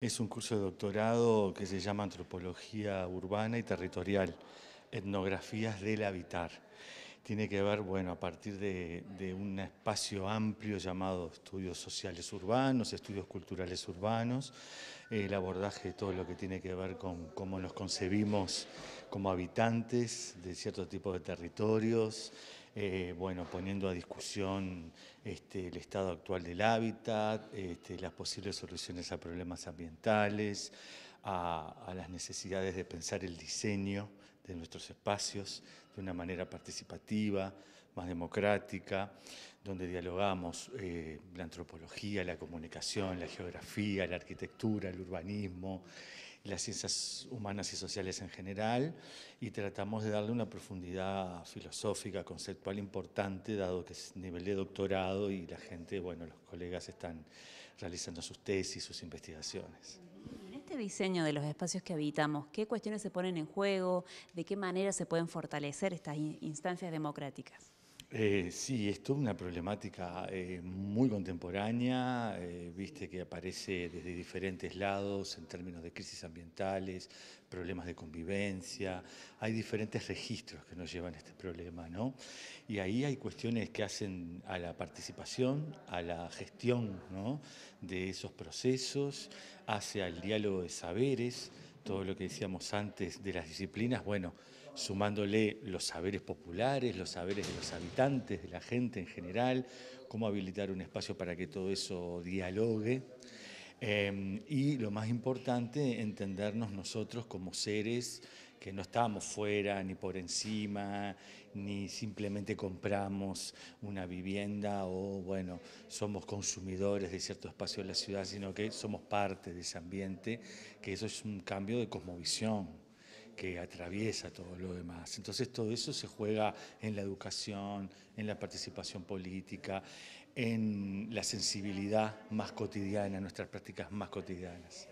Es un curso de doctorado que se llama Antropología Urbana y Territorial, Etnografías del Habitar tiene que ver, bueno, a partir de, un espacio amplio llamado estudios sociales urbanos, estudios culturales urbanos, el abordaje de todo lo que tiene que ver con cómo nos concebimos como habitantes de cierto tipo de territorios, eh, bueno, poniendo a discusión este, el estado actual del hábitat, este, las posibles soluciones a problemas ambientales, a las necesidades de pensar el diseño de nuestros espacios de una manera participativa, más democrática, donde dialogamos eh, la antropología, la comunicación, la geografía, la arquitectura, el urbanismo, las ciencias humanas y sociales en general, y tratamos de darle una profundidad filosófica, conceptual importante, dado que es nivel de doctorado y la gente, bueno, los colegas están realizando sus tesis, sus investigaciones este diseño de los espacios que habitamos, ¿qué cuestiones se ponen en juego? ¿De qué manera se pueden fortalecer estas instancias democráticas? Eh, sí, es una problemática eh, muy contemporánea, eh, viste que aparece desde diferentes lados en términos de crisis ambientales, problemas de convivencia, hay diferentes registros que nos llevan a este problema, ¿no? Y ahí hay cuestiones que hacen a la participación, a la gestión, ¿no? De esos procesos, hace al diálogo de saberes todo lo que decíamos antes de las disciplinas, bueno, sumándole los saberes populares, los saberes de los habitantes, de la gente en general, cómo habilitar un espacio para que todo eso dialogue. Em, y lo más importante, entendernos nosotros como seres que no estábamos fuera ni por encima, ni simplemente compramos una vivienda o, bueno, somos consumidores de cierto espacio de la ciudad, sino que somos parte de ese ambiente, que eso es un cambio de cosmovisión que atraviesa todo lo demás. Entonces todo eso se juega en la educación, en la participación política, en la sensibilidad más cotidiana, en nuestras prácticas más cotidianas.